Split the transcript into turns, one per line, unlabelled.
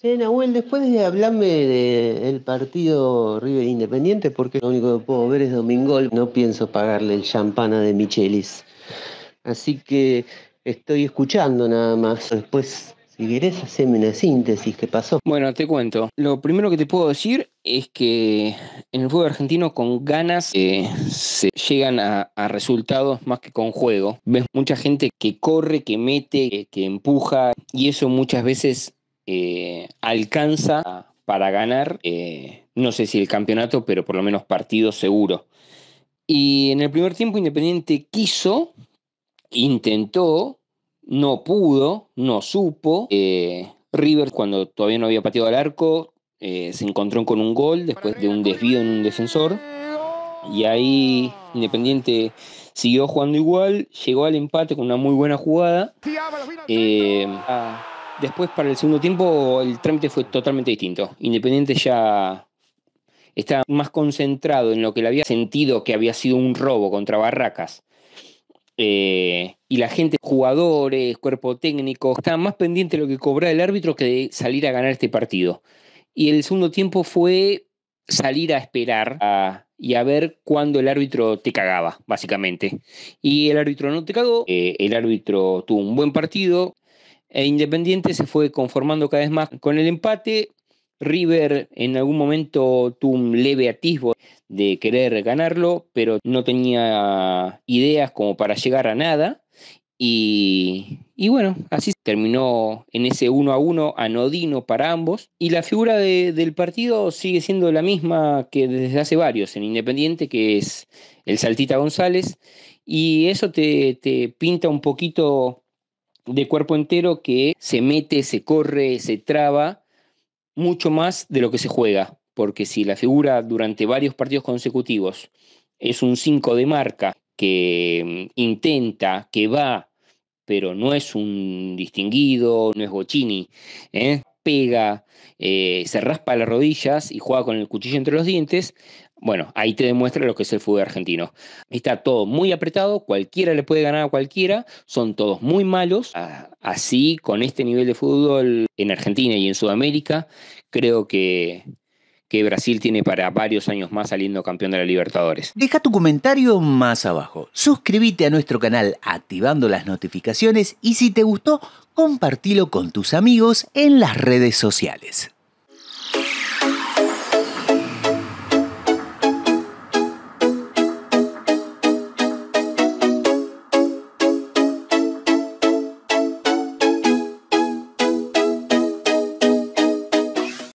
Sí, Nahuel, después de hablarme del partido River Independiente, porque lo único que puedo ver es Domingol, no pienso pagarle el champana de Michelis. Así que estoy escuchando nada más. Después, si querés, hacerme una síntesis, ¿qué pasó? Bueno, te cuento. Lo primero que te puedo decir es que en el fútbol argentino con ganas eh, se llegan a, resultados más que con juego. Ves mucha gente que corre, que mete, que empuja y eso muchas veces eh, alcanza para ganar, eh, no sé si el campeonato, pero por lo menos partido seguro. Y en el primer tiempo Independiente quiso, intentó, no pudo, no supo. Rivers, eh, River, cuando todavía no había pateado al arco, se encontró con un gol después de un desvío en un defensor. Y ahí Independiente siguió jugando igual, llegó al empate con una muy buena jugada. Después para el segundo tiempo el trámite fue totalmente distinto. Independiente ya estaba más concentrado en lo que le había sentido que había sido un robo contra Barracas. Eh, y la gente, jugadores, cuerpo técnico, estaba más pendiente de lo que cobraba el árbitro que de salir a ganar este partido. Y el segundo tiempo fue salir a esperar y a ver cuándo el árbitro te cagaba, básicamente. Y el árbitro no te cagó, eh, el árbitro tuvo un buen partido, e Independiente se fue conformando cada vez más con el empate. River en algún momento tuvo un leve atisbo de querer ganarlo, pero no tenía ideas como para llegar a nada. Y, bueno, así terminó en ese 1 a 1 anodino para ambos. Y la figura del partido sigue siendo la misma que desde hace varios en Independiente, que es el Saltita González. Y eso te, te pinta un poquito de cuerpo entero que se mete, se corre, se traba mucho más de lo que se juega, porque si la figura durante varios partidos consecutivos es un 5 de marca que mm, intenta, que va, pero no es un distinguido, no es Bochini, ¿eh? pega, eh, se raspa las rodillas y juega con el cuchillo entre los dientes, bueno, ahí te demuestra lo que es el fútbol argentino. Está todo muy apretado, cualquiera le puede ganar a cualquiera, son todos muy malos. Ah, así, con este nivel de fútbol en Argentina y en Sudamérica, creo que, que Brasil tiene para varios años más saliendo campeón de la Libertadores. Deja tu comentario más abajo, suscríbete a nuestro canal activando las notificaciones y si te gustó, compartilo con tus amigos en las redes sociales.